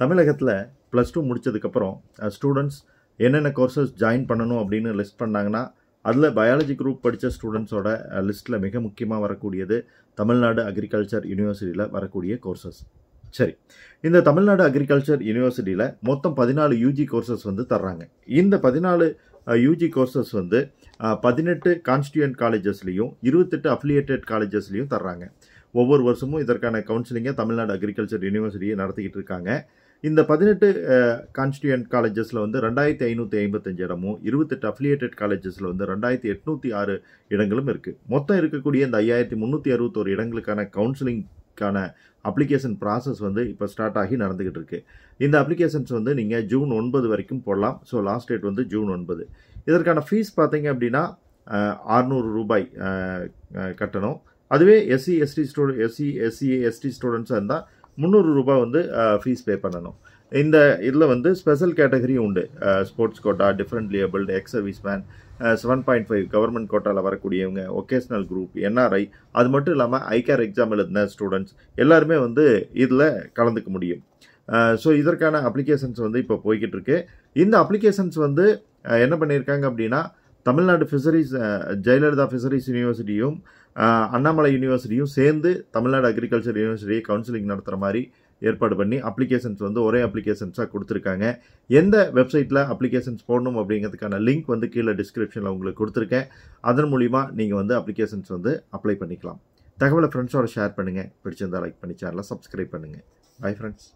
தமிழகத்தில் plus two முடித்ததுக்கப்புறம் students uh, என்னென்ன கோர்சஸ் ஜாயின் பண்ணணும் அப்படின்னு லிஸ்ட் பண்ணாங்கன்னா அதில் பயாலஜி குரூப் படித்த ஸ்டூடெண்ட்ஸோட லிஸ்ட்டில் மிக முக்கியமாக வரக்கூடியது தமிழ்நாடு அக்ரிகல்ச்சர் யூனிவர்சிட்டியில் வரக்கூடிய கோர்சஸ் சரி இந்த தமிழ்நாடு அக்ரிகல்ச்சர் யூனிவர்சிட்டியில் மொத்தம் பதினாலு யூஜி கோர்சஸ் வந்து தர்றாங்க இந்த பதினாலு யூஜி uh, கோர்சஸ் வந்து uh, பதினெட்டு கான்ஸ்டியூன்ட் காலேஜஸ்லேயும் இருபத்தெட்டு அஃபிலியேட்டட் காலேஜஸ்லேயும் தர்றாங்க ஒவ்வொரு வருஷமும் இதற்கான கவுன்சிலிங்கை தமிழ்நாடு அக்ரிகல்ச்சர் யூனிவர்சிட்டியை நடத்திக்கிட்டு இருக்காங்க இந்த பதினெட்டு கான்ஸ்டியூண்ட் காலேஜஸில் வந்து ரெண்டாயிரத்தி ஐநூற்றி ஐம்பத்தஞ்சு இடமும் இருபத்தெட்டு அஃபிலியேட்டட் காலேஜஸில் வந்து ரெண்டாயிரத்தி எட்நூற்றி ஆறு இடங்களும் இருக்குது மொத்தம் இருக்கக்கூடிய இந்த ஐயாயிரத்தி முந்நூற்றி அறுபத்தோரு இடங்களுக்கான கவுன்சிலிங்க்கான அப்ளிகேஷன் ப்ராசஸ் வந்து இப்போ ஸ்டார்ட் ஆகி நடந்துக்கிட்டு இருக்குது இந்த அப்ளிகேஷன்ஸ் வந்து நீங்கள் ஜூன் ஒன்பது வரைக்கும் போடலாம் ஸோ லாஸ்ட் டேட் வந்து ஜூன் ஒன்பது இதற்கான ஃபீஸ் பார்த்தீங்க அப்படின்னா ஆறுநூறு ரூபாய் கட்டணும் அதுவே எஸ்சி எஸ்டி ஸ்டூ எஸ்சி எஸ்சி எஸ்டி ஸ்டூடெண்ட்ஸாக இருந்தால் முந்நூறு ரூபாய் வந்து ஃபீஸ் பே பண்ணணும் இந்த இதில் வந்து ஸ்பெஷல் கேட்டகரியும் உண்டு sports quota differently abled ex service man seven point five government கோட்டாவில் வரக்கூடியவங்க ஒகேஷ்னல் குரூப் என்ஆர்ஐ அது மட்டும் இல்லாமல் ஐகேர் எக்ஸாம் எழுதின ஸ்டூடெண்ட்ஸ் எல்லாருமே வந்து இதில் கலந்துக்க முடியும் ஸோ இதற்கான அப்ளிகேஷன்ஸ் வந்து இப்போ போய்கிட்டு இருக்கு இந்த அப்ளிகேஷன்ஸ் வந்து என்ன பண்ணியிருக்காங்க அப்படின்னா தமிழ்நாடு ஃபிஷரிஸ் ஜெயலலிதா ஃபிஷரிஸ் யூனிவர்சிட்டியும் அண்ணாமலை யூனிவர்சிட்டியும் சேர்ந்து தமிழ்நாடு அக்ரிகல்ச்சர் யூனிவர்சிட்டியை கவுன்சிலிங் நடத்துகிற மாதிரி ஏற்பாடு பண்ணி அப்ளிகேஷன்ஸ் வந்து ஒரே அப்ளிகேஷன்ஸாக கொடுத்துருக்காங்க எந்த வெப்சைட்டில் அப்ளிகேஷன்ஸ் போடணும் அப்படிங்கிறதுக்கான லிங்க் வந்து கீழே டிஸ்கிரிப்ஷனில் உங்களுக்கு கொடுத்துருக்கேன் அதன் மூலிமா நீங்கள் வந்து அப்ளிகேஷன்ஸ் வந்து அப்ளை பண்ணிக்கலாம் தகவலை ஃப்ரெண்ட்ஸோட ஷேர் பண்ணுங்கள் பிடிச்சிருந்தால் லைக் பண்ணி சேனலை சப்ஸ்கிரைப் பண்ணுங்கள் பை ஃப்ரெண்ட்ஸ்